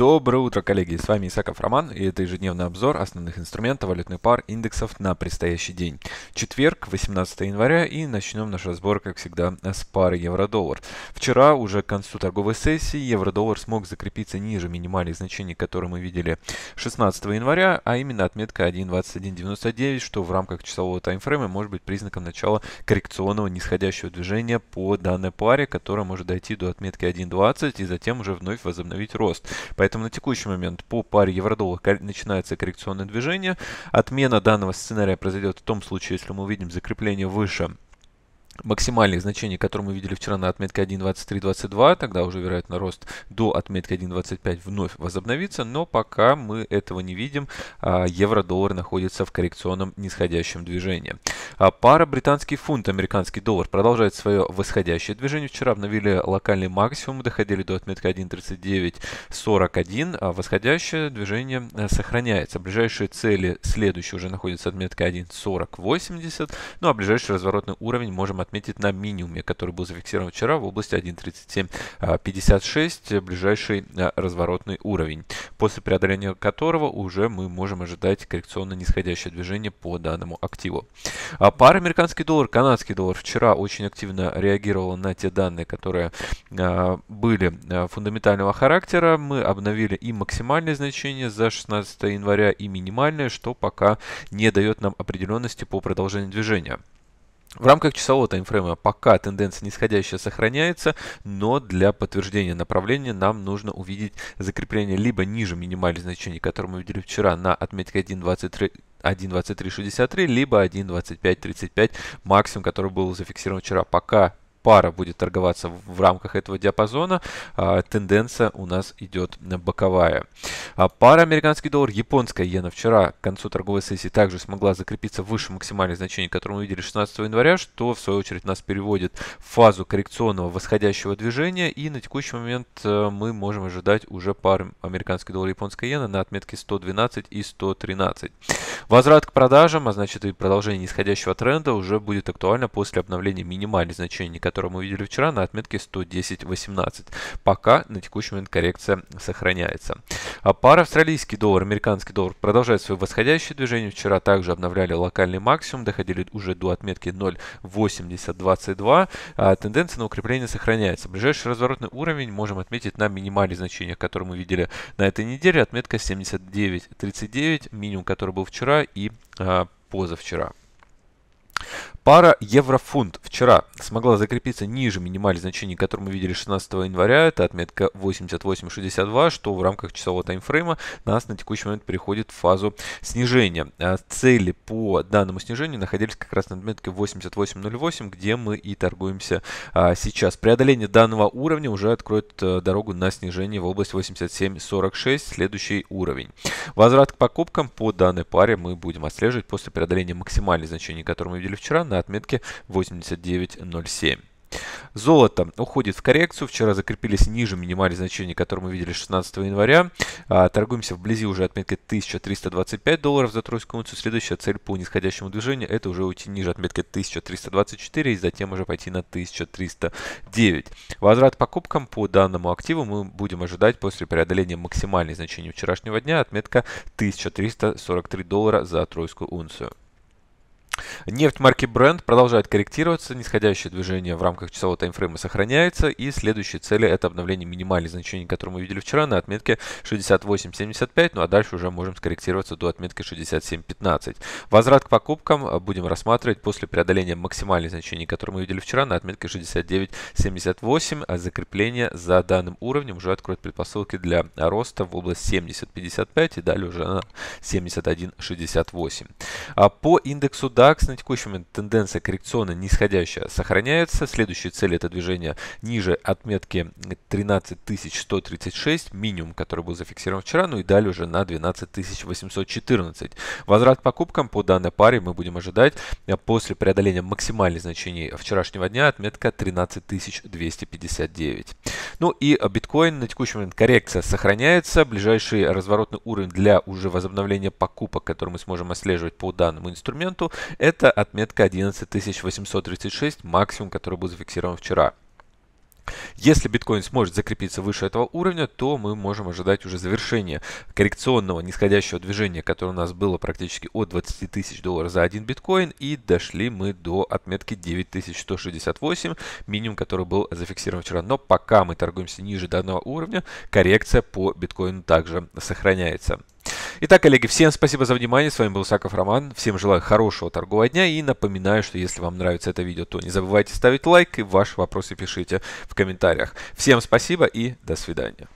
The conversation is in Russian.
Доброе утро, коллеги! С вами Исаков Роман, и это ежедневный обзор основных инструментов валютных пар индексов на предстоящий день. Четверг, 18 января, и начнем наш разбор, как всегда, с пары евро-доллар. Вчера, уже к концу торговой сессии, евро-доллар смог закрепиться ниже минимальных значений, которые мы видели 16 января, а именно отметка 1.2199, что в рамках часового таймфрейма может быть признаком начала коррекционного нисходящего движения по данной паре, которое может дойти до отметки 1.20 и затем уже вновь возобновить рост. Поэтому Поэтому на текущий момент по паре евро-доллар начинается коррекционное движение. Отмена данного сценария произойдет в том случае, если мы увидим закрепление выше максимальных значений, которые мы видели вчера на отметке 1.23.22, тогда уже, вероятно, рост до отметки 1.25 вновь возобновится, но пока мы этого не видим, а евро-доллар находится в коррекционном нисходящем движении. А пара британский фунт, американский доллар продолжает свое восходящее движение. Вчера обновили локальный максимум, доходили до отметки 1.39.41, а восходящее движение э, сохраняется. Ближайшие цели следующие уже находятся отметка 1.40.80, ну а ближайший разворотный уровень можем можем отметить на минимуме, который был зафиксирован вчера в области 1.3756, а, э, ближайший э, разворотный уровень, после преодоления которого уже мы можем ожидать коррекционно-нисходящее движение по данному активу. А пара американский доллар, канадский доллар вчера очень активно реагировала на те данные, которые э, были фундаментального характера. Мы обновили и максимальное значение за 16 января, и минимальное, что пока не дает нам определенности по продолжению движения. В рамках часового таймфрейма пока тенденция нисходящая сохраняется, но для подтверждения направления нам нужно увидеть закрепление либо ниже минимальных значений, которые мы видели вчера на отметке 1.23, 1.2363, либо 1.2535 максимум, который был зафиксирован вчера. Пока пара будет торговаться в рамках этого диапазона, а, тенденция у нас идет боковая. А пара американский доллар, японская иена вчера к концу торговой сессии также смогла закрепиться выше максимальной значения, которые мы видели 16 января, что в свою очередь нас переводит в фазу коррекционного восходящего движения и на текущий момент э, мы можем ожидать уже пары американский доллар японская иена на отметке 112 и 113. Возврат к продажам, а значит и продолжение нисходящего тренда уже будет актуально после обновления минимальной значения который мы видели вчера на отметке 110.18. Пока на текущий момент коррекция сохраняется. А пара австралийский доллар, американский доллар продолжает свое восходящее движение. Вчера также обновляли локальный максимум, доходили уже до отметки 0.8022. А тенденция на укрепление сохраняется. Ближайший разворотный уровень можем отметить на минимальных значениях, которые мы видели на этой неделе. Отметка 79.39, минимум, который был вчера и а, позавчера. Пара евро-фунт вчера смогла закрепиться ниже минимальных значений, которые мы видели 16 января. Это отметка 88.62, что в рамках часового таймфрейма нас на текущий момент переходит в фазу снижения. А цели по данному снижению находились как раз на отметке 88.08, где мы и торгуемся а, сейчас. Преодоление данного уровня уже откроет э, дорогу на снижение в область 87.46, следующий уровень. Возврат к покупкам по данной паре мы будем отслеживать после преодоления максимальных значений, которые мы видели вчера, на отметке 89.07. Золото уходит в коррекцию. Вчера закрепились ниже минимальных значений, которые мы видели 16 января. А, торгуемся вблизи уже отметки 1325 долларов за тройскую унцию. Следующая цель по нисходящему движению – это уже уйти ниже отметки 1324 и затем уже пойти на 1309. Возврат покупкам по данному активу мы будем ожидать после преодоления максимальных значений вчерашнего дня отметка 1343 доллара за тройскую унцию. Нефть марки Brent продолжает корректироваться, нисходящее движение в рамках часового таймфрейма сохраняется, и следующие цели это обновление минимальных значений, которые мы видели вчера на отметке 68.75, ну а дальше уже можем скорректироваться до отметки 67.15. Возврат к покупкам будем рассматривать после преодоления максимальных значений, которые мы видели вчера на отметке 69.78, а закрепление за данным уровнем уже откроет предпосылки для роста в область 70.55 и далее уже на 71.68. А по индексу DAX на текущий момент тенденция коррекционная нисходящая сохраняется. Следующие цели это движение ниже отметки 13136, минимум, который был зафиксирован вчера, ну и далее уже на 12814. Возврат покупкам по данной паре мы будем ожидать э, после преодоления максимальных значений вчерашнего дня, отметка 13259. Ну и э, биткоин на текущий момент коррекция сохраняется. Ближайший разворотный уровень для уже возобновления покупок, который мы сможем отслеживать по данному инструменту, это это отметка 11836, максимум, который был зафиксирован вчера. Если биткоин сможет закрепиться выше этого уровня, то мы можем ожидать уже завершения коррекционного нисходящего движения, которое у нас было практически от 20 тысяч долларов за один биткоин. И дошли мы до отметки 9168, минимум, который был зафиксирован вчера. Но пока мы торгуемся ниже данного уровня, коррекция по биткоину также сохраняется. Итак, коллеги, всем спасибо за внимание. С вами был Саков Роман. Всем желаю хорошего торгового дня и напоминаю, что если вам нравится это видео, то не забывайте ставить лайк и ваши вопросы пишите в комментариях. Всем спасибо и до свидания.